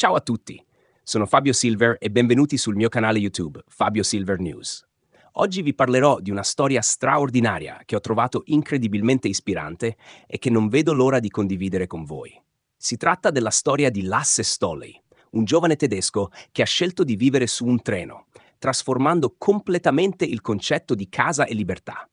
Ciao a tutti, sono Fabio Silver e benvenuti sul mio canale YouTube, Fabio Silver News. Oggi vi parlerò di una storia straordinaria che ho trovato incredibilmente ispirante e che non vedo l'ora di condividere con voi. Si tratta della storia di Lasse Stolley, un giovane tedesco che ha scelto di vivere su un treno, trasformando completamente il concetto di casa e libertà.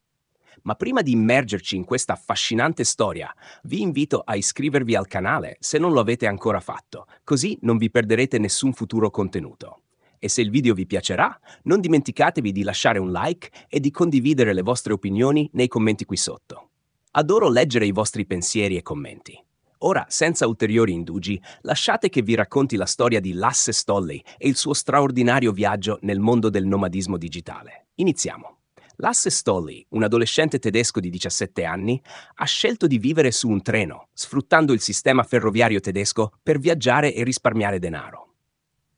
Ma prima di immergerci in questa affascinante storia, vi invito a iscrivervi al canale se non lo avete ancora fatto, così non vi perderete nessun futuro contenuto. E se il video vi piacerà, non dimenticatevi di lasciare un like e di condividere le vostre opinioni nei commenti qui sotto. Adoro leggere i vostri pensieri e commenti. Ora, senza ulteriori indugi, lasciate che vi racconti la storia di Lasse Stolley e il suo straordinario viaggio nel mondo del nomadismo digitale. Iniziamo. Lasse Stolli, un adolescente tedesco di 17 anni, ha scelto di vivere su un treno, sfruttando il sistema ferroviario tedesco per viaggiare e risparmiare denaro.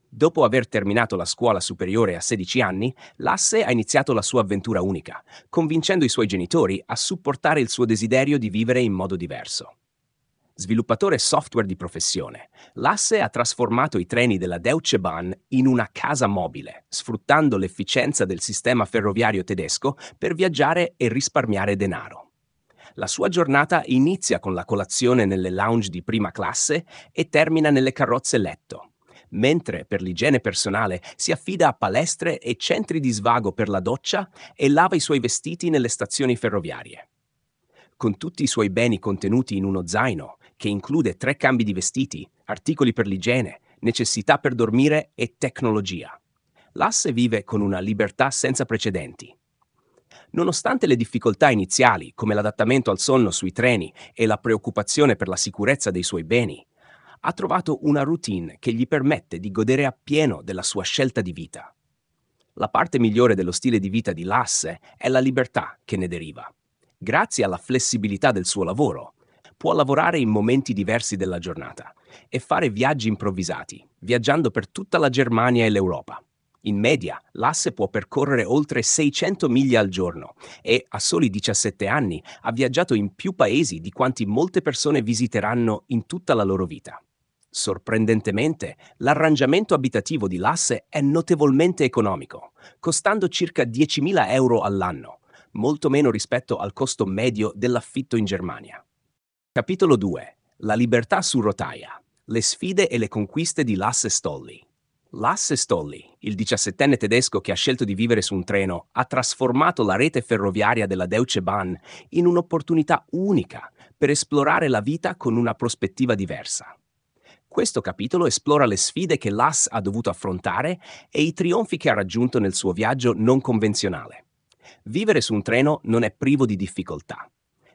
Dopo aver terminato la scuola superiore a 16 anni, Lasse ha iniziato la sua avventura unica, convincendo i suoi genitori a supportare il suo desiderio di vivere in modo diverso sviluppatore software di professione, l'asse ha trasformato i treni della Deutsche Bahn in una casa mobile, sfruttando l'efficienza del sistema ferroviario tedesco per viaggiare e risparmiare denaro. La sua giornata inizia con la colazione nelle lounge di prima classe e termina nelle carrozze letto, mentre per l'igiene personale si affida a palestre e centri di svago per la doccia e lava i suoi vestiti nelle stazioni ferroviarie con tutti i suoi beni contenuti in uno zaino, che include tre cambi di vestiti, articoli per l'igiene, necessità per dormire e tecnologia. L'asse vive con una libertà senza precedenti. Nonostante le difficoltà iniziali, come l'adattamento al sonno sui treni e la preoccupazione per la sicurezza dei suoi beni, ha trovato una routine che gli permette di godere appieno della sua scelta di vita. La parte migliore dello stile di vita di Lasse è la libertà che ne deriva. Grazie alla flessibilità del suo lavoro, può lavorare in momenti diversi della giornata e fare viaggi improvvisati, viaggiando per tutta la Germania e l'Europa. In media, l'asse può percorrere oltre 600 miglia al giorno e, a soli 17 anni, ha viaggiato in più paesi di quanti molte persone visiteranno in tutta la loro vita. Sorprendentemente, l'arrangiamento abitativo di l'asse è notevolmente economico, costando circa 10.000 euro all'anno, molto meno rispetto al costo medio dell'affitto in Germania. Capitolo 2. La libertà su rotaia. Le sfide e le conquiste di Lasse Stolli. Lasse Stolli, il diciassettenne tedesco che ha scelto di vivere su un treno, ha trasformato la rete ferroviaria della Deutsche Bahn in un'opportunità unica per esplorare la vita con una prospettiva diversa. Questo capitolo esplora le sfide che Lass ha dovuto affrontare e i trionfi che ha raggiunto nel suo viaggio non convenzionale. Vivere su un treno non è privo di difficoltà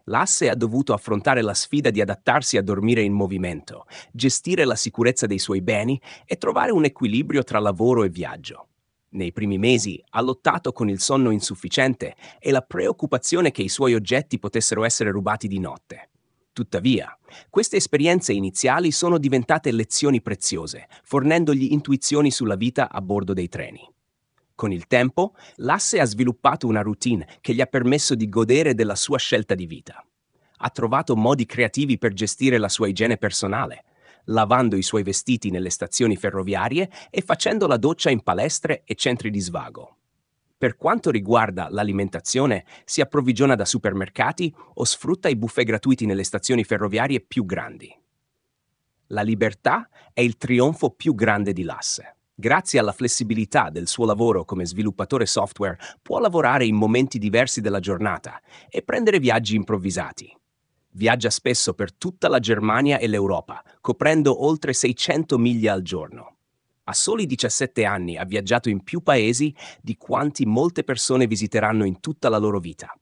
L'asse ha dovuto affrontare la sfida di adattarsi a dormire in movimento, gestire la sicurezza dei suoi beni e trovare un equilibrio tra lavoro e viaggio. Nei primi mesi ha lottato con il sonno insufficiente e la preoccupazione che i suoi oggetti potessero essere rubati di notte. Tuttavia, queste esperienze iniziali sono diventate lezioni preziose, fornendogli intuizioni sulla vita a bordo dei treni. Con il tempo, l'asse ha sviluppato una routine che gli ha permesso di godere della sua scelta di vita. Ha trovato modi creativi per gestire la sua igiene personale, lavando i suoi vestiti nelle stazioni ferroviarie e facendo la doccia in palestre e centri di svago. Per quanto riguarda l'alimentazione, si approvvigiona da supermercati o sfrutta i buffet gratuiti nelle stazioni ferroviarie più grandi. La libertà è il trionfo più grande di l'asse. Grazie alla flessibilità del suo lavoro come sviluppatore software, può lavorare in momenti diversi della giornata e prendere viaggi improvvisati. Viaggia spesso per tutta la Germania e l'Europa, coprendo oltre 600 miglia al giorno. A soli 17 anni ha viaggiato in più paesi di quanti molte persone visiteranno in tutta la loro vita.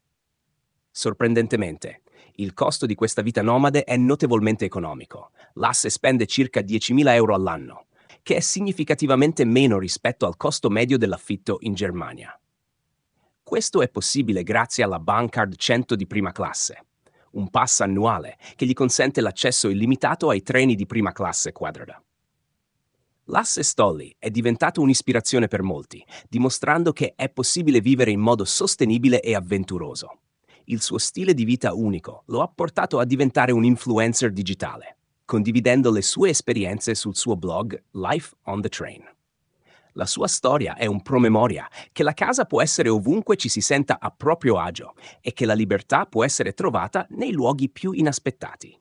Sorprendentemente, il costo di questa vita nomade è notevolmente economico. L'asse spende circa 10.000 euro all'anno, che è significativamente meno rispetto al costo medio dell'affitto in Germania. Questo è possibile grazie alla Bankard 100 di prima classe, un pass annuale che gli consente l'accesso illimitato ai treni di prima classe quadrada. L'asse Stolli è diventato un'ispirazione per molti, dimostrando che è possibile vivere in modo sostenibile e avventuroso. Il suo stile di vita unico lo ha portato a diventare un influencer digitale condividendo le sue esperienze sul suo blog Life on the Train. La sua storia è un promemoria che la casa può essere ovunque ci si senta a proprio agio e che la libertà può essere trovata nei luoghi più inaspettati.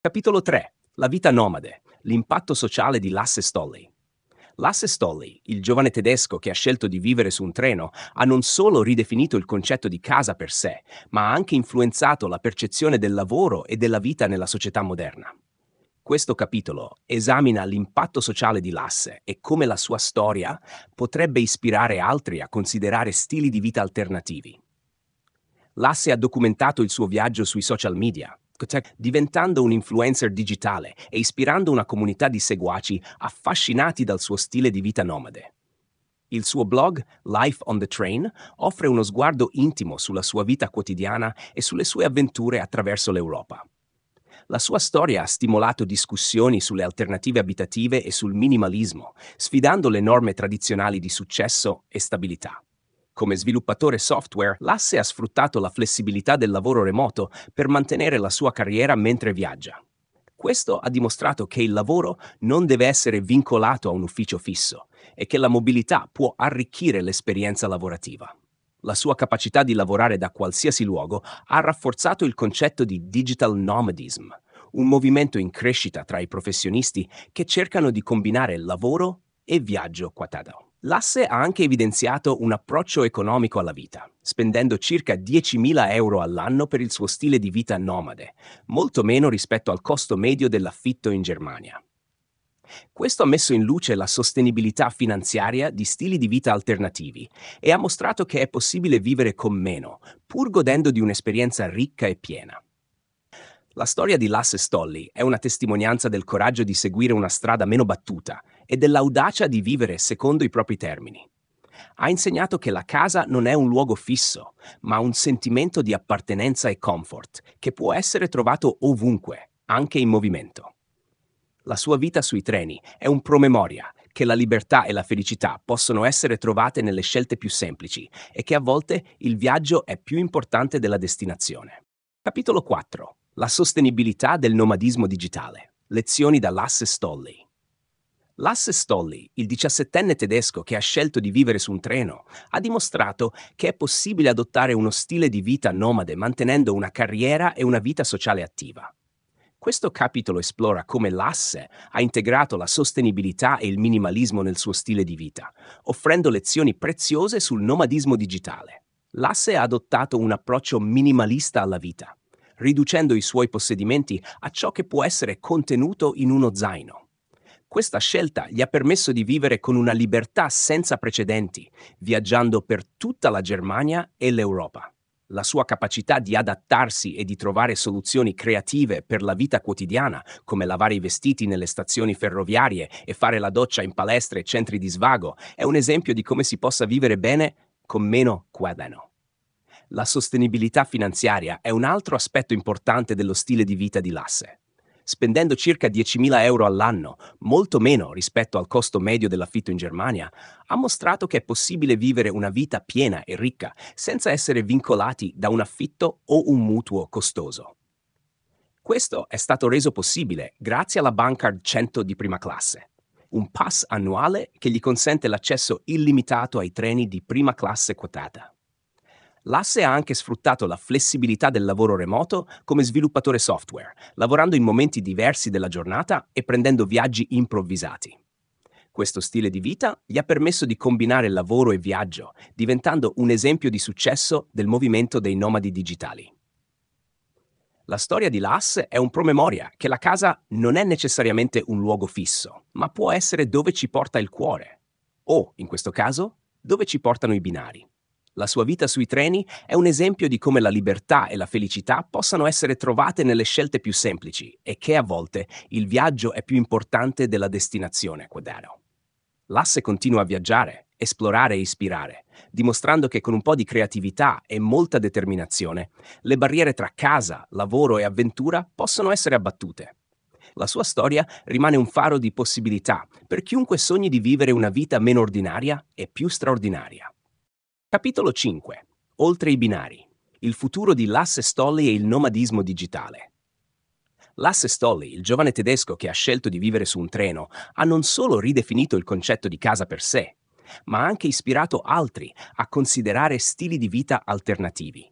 Capitolo 3. La vita nomade, l'impatto sociale di Lasse Stolli. Lasse Stolli, il giovane tedesco che ha scelto di vivere su un treno, ha non solo ridefinito il concetto di casa per sé, ma ha anche influenzato la percezione del lavoro e della vita nella società moderna. Questo capitolo esamina l'impatto sociale di Lasse e come la sua storia potrebbe ispirare altri a considerare stili di vita alternativi. Lasse ha documentato il suo viaggio sui social media, cioè diventando un influencer digitale e ispirando una comunità di seguaci affascinati dal suo stile di vita nomade. Il suo blog Life on the Train offre uno sguardo intimo sulla sua vita quotidiana e sulle sue avventure attraverso l'Europa. La sua storia ha stimolato discussioni sulle alternative abitative e sul minimalismo, sfidando le norme tradizionali di successo e stabilità. Come sviluppatore software, l'asse ha sfruttato la flessibilità del lavoro remoto per mantenere la sua carriera mentre viaggia. Questo ha dimostrato che il lavoro non deve essere vincolato a un ufficio fisso e che la mobilità può arricchire l'esperienza lavorativa la sua capacità di lavorare da qualsiasi luogo ha rafforzato il concetto di digital nomadism, un movimento in crescita tra i professionisti che cercano di combinare lavoro e viaggio quatado. L'asse ha anche evidenziato un approccio economico alla vita, spendendo circa 10.000 euro all'anno per il suo stile di vita nomade, molto meno rispetto al costo medio dell'affitto in Germania. Questo ha messo in luce la sostenibilità finanziaria di stili di vita alternativi e ha mostrato che è possibile vivere con meno, pur godendo di un'esperienza ricca e piena. La storia di Lasse Stolli è una testimonianza del coraggio di seguire una strada meno battuta e dell'audacia di vivere secondo i propri termini. Ha insegnato che la casa non è un luogo fisso, ma un sentimento di appartenenza e comfort che può essere trovato ovunque, anche in movimento. La sua vita sui treni è un promemoria che la libertà e la felicità possono essere trovate nelle scelte più semplici e che a volte il viaggio è più importante della destinazione. Capitolo 4. La sostenibilità del nomadismo digitale. Lezioni da Lasse Stolli. Lasse Stolli, il diciassettenne tedesco che ha scelto di vivere su un treno, ha dimostrato che è possibile adottare uno stile di vita nomade mantenendo una carriera e una vita sociale attiva. Questo capitolo esplora come l'asse ha integrato la sostenibilità e il minimalismo nel suo stile di vita, offrendo lezioni preziose sul nomadismo digitale. L'asse ha adottato un approccio minimalista alla vita, riducendo i suoi possedimenti a ciò che può essere contenuto in uno zaino. Questa scelta gli ha permesso di vivere con una libertà senza precedenti, viaggiando per tutta la Germania e l'Europa la sua capacità di adattarsi e di trovare soluzioni creative per la vita quotidiana, come lavare i vestiti nelle stazioni ferroviarie e fare la doccia in palestre e centri di svago, è un esempio di come si possa vivere bene con meno guadagno. La sostenibilità finanziaria è un altro aspetto importante dello stile di vita di Lasse spendendo circa 10.000 euro all'anno, molto meno rispetto al costo medio dell'affitto in Germania, ha mostrato che è possibile vivere una vita piena e ricca senza essere vincolati da un affitto o un mutuo costoso. Questo è stato reso possibile grazie alla Bankard 100 di prima classe, un pass annuale che gli consente l'accesso illimitato ai treni di prima classe quotata. L'asse ha anche sfruttato la flessibilità del lavoro remoto come sviluppatore software, lavorando in momenti diversi della giornata e prendendo viaggi improvvisati. Questo stile di vita gli ha permesso di combinare lavoro e viaggio, diventando un esempio di successo del movimento dei nomadi digitali. La storia di Lasse è un promemoria che la casa non è necessariamente un luogo fisso, ma può essere dove ci porta il cuore o, in questo caso, dove ci portano i binari. La sua vita sui treni è un esempio di come la libertà e la felicità possano essere trovate nelle scelte più semplici e che a volte il viaggio è più importante della destinazione, Quedano. L'asse continua a viaggiare, esplorare e ispirare, dimostrando che con un po' di creatività e molta determinazione le barriere tra casa, lavoro e avventura possono essere abbattute. La sua storia rimane un faro di possibilità per chiunque sogni di vivere una vita meno ordinaria e più straordinaria. Capitolo 5. Oltre i binari. Il futuro di Lasse Stolli e il nomadismo digitale. Lasse Stolli, il giovane tedesco che ha scelto di vivere su un treno, ha non solo ridefinito il concetto di casa per sé, ma ha anche ispirato altri a considerare stili di vita alternativi.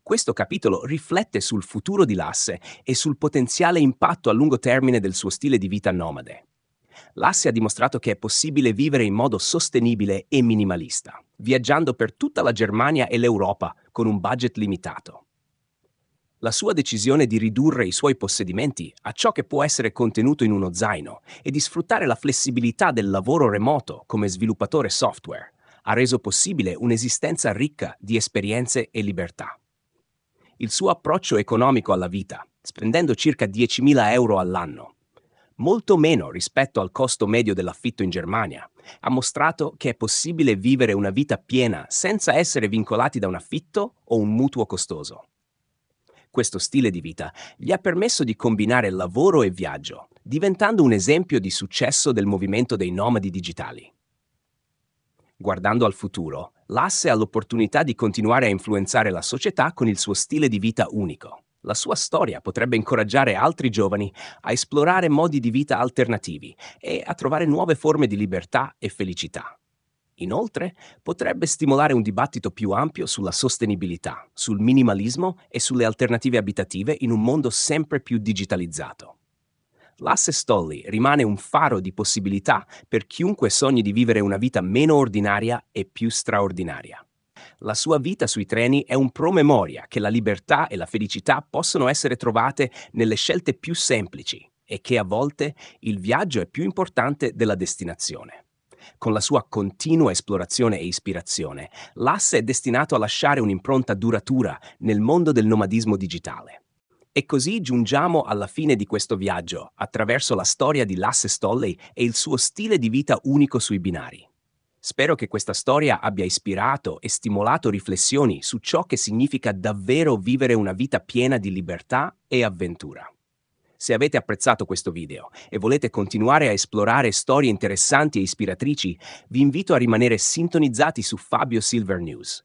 Questo capitolo riflette sul futuro di Lasse e sul potenziale impatto a lungo termine del suo stile di vita nomade. Lasse ha dimostrato che è possibile vivere in modo sostenibile e minimalista viaggiando per tutta la Germania e l'Europa con un budget limitato. La sua decisione di ridurre i suoi possedimenti a ciò che può essere contenuto in uno zaino e di sfruttare la flessibilità del lavoro remoto come sviluppatore software ha reso possibile un'esistenza ricca di esperienze e libertà. Il suo approccio economico alla vita, spendendo circa 10.000 euro all'anno molto meno rispetto al costo medio dell'affitto in Germania. Ha mostrato che è possibile vivere una vita piena senza essere vincolati da un affitto o un mutuo costoso. Questo stile di vita gli ha permesso di combinare lavoro e viaggio, diventando un esempio di successo del movimento dei nomadi digitali. Guardando al futuro, l'asse ha l'opportunità di continuare a influenzare la società con il suo stile di vita unico. La sua storia potrebbe incoraggiare altri giovani a esplorare modi di vita alternativi e a trovare nuove forme di libertà e felicità. Inoltre, potrebbe stimolare un dibattito più ampio sulla sostenibilità, sul minimalismo e sulle alternative abitative in un mondo sempre più digitalizzato. L'asse Stolli rimane un faro di possibilità per chiunque sogni di vivere una vita meno ordinaria e più straordinaria. La sua vita sui treni è un promemoria che la libertà e la felicità possono essere trovate nelle scelte più semplici e che a volte il viaggio è più importante della destinazione. Con la sua continua esplorazione e ispirazione, l'asse è destinato a lasciare un'impronta duratura nel mondo del nomadismo digitale. E così giungiamo alla fine di questo viaggio, attraverso la storia di Lasse Stolley e il suo stile di vita unico sui binari. Spero che questa storia abbia ispirato e stimolato riflessioni su ciò che significa davvero vivere una vita piena di libertà e avventura. Se avete apprezzato questo video e volete continuare a esplorare storie interessanti e ispiratrici, vi invito a rimanere sintonizzati su Fabio Silver News.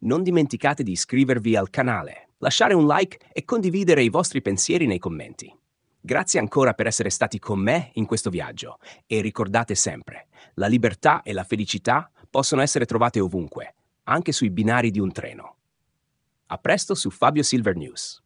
Non dimenticate di iscrivervi al canale, lasciare un like e condividere i vostri pensieri nei commenti. Grazie ancora per essere stati con me in questo viaggio e ricordate sempre, la libertà e la felicità possono essere trovate ovunque, anche sui binari di un treno. A presto su Fabio Silver News.